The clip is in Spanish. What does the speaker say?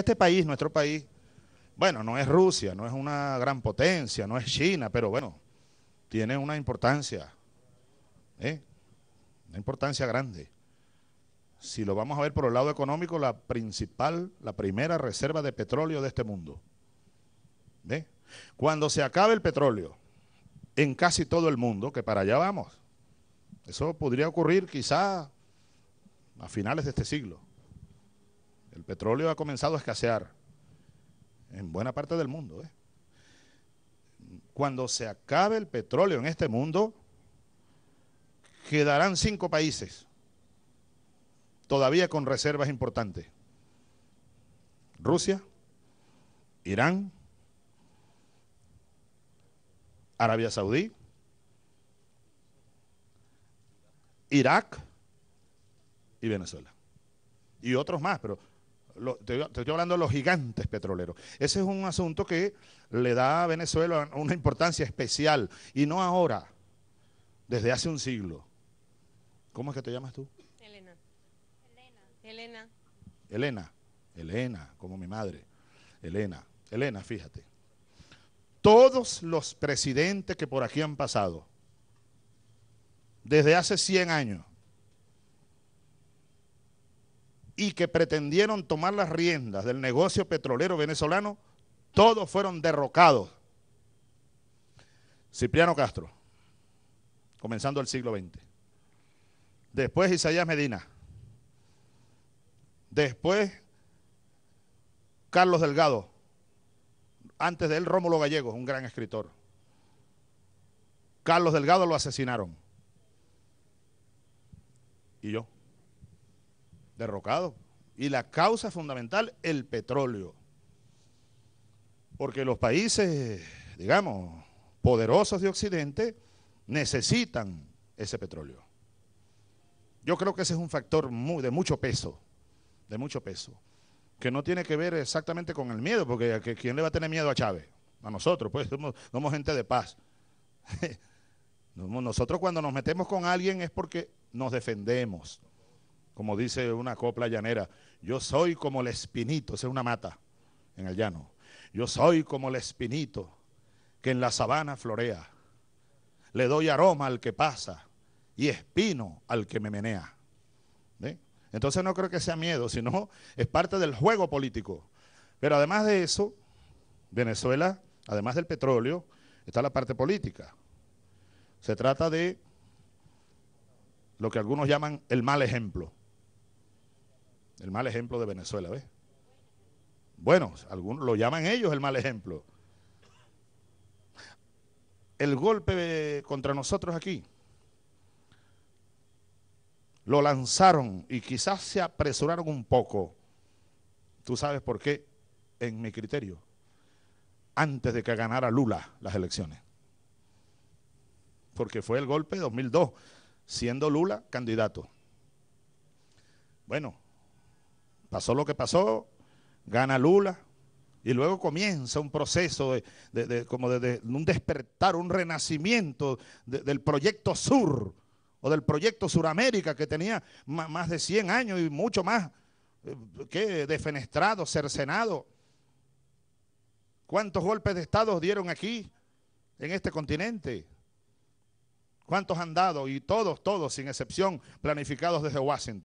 este país, nuestro país, bueno, no es Rusia, no es una gran potencia, no es China, pero bueno, tiene una importancia, ¿eh? una importancia grande. Si lo vamos a ver por el lado económico, la principal, la primera reserva de petróleo de este mundo. Cuando se acabe el petróleo en casi todo el mundo, que para allá vamos, eso podría ocurrir quizá a finales de este siglo. El petróleo ha comenzado a escasear en buena parte del mundo. ¿eh? Cuando se acabe el petróleo en este mundo, quedarán cinco países todavía con reservas importantes. Rusia, Irán, Arabia Saudí, Irak y Venezuela. Y otros más, pero te, estoy hablando de los gigantes petroleros. Ese es un asunto que le da a Venezuela una importancia especial, y no ahora, desde hace un siglo. ¿Cómo es que te llamas tú? Elena. Elena. Elena. Elena. Elena, como mi madre. Elena. Elena, fíjate. Todos los presidentes que por aquí han pasado, desde hace 100 años, y que pretendieron tomar las riendas del negocio petrolero venezolano, todos fueron derrocados. Cipriano Castro, comenzando el siglo XX. Después Isaías Medina. Después Carlos Delgado. Antes de él Rómulo Gallegos, un gran escritor. Carlos Delgado lo asesinaron. ¿Y yo? derrocado. Y la causa fundamental, el petróleo. Porque los países, digamos, poderosos de Occidente necesitan ese petróleo. Yo creo que ese es un factor muy, de mucho peso, de mucho peso, que no tiene que ver exactamente con el miedo, porque ¿quién le va a tener miedo a Chávez? A nosotros, pues somos, somos gente de paz. nosotros cuando nos metemos con alguien es porque nos defendemos, como dice una copla llanera, yo soy como el espinito, es una mata en el llano. Yo soy como el espinito que en la sabana florea. Le doy aroma al que pasa y espino al que me menea. Entonces no creo que sea miedo, sino es parte del juego político. Pero además de eso, Venezuela, además del petróleo, está la parte política. Se trata de lo que algunos llaman el mal ejemplo. El mal ejemplo de Venezuela, ¿ves? Bueno, algunos lo llaman ellos el mal ejemplo. El golpe contra nosotros aquí lo lanzaron y quizás se apresuraron un poco. ¿Tú sabes por qué? En mi criterio, antes de que ganara Lula las elecciones. Porque fue el golpe de 2002, siendo Lula candidato. Bueno, Pasó lo que pasó, gana Lula, y luego comienza un proceso de, como de, un despertar, un renacimiento del proyecto sur o del proyecto Suramérica que tenía más de 100 años y mucho más eh, que defenestrado, cercenado. ¿Cuántos golpes de Estado dieron aquí, en este continente? ¿Cuántos han dado? Y todos, todos, sin excepción, planificados desde Washington.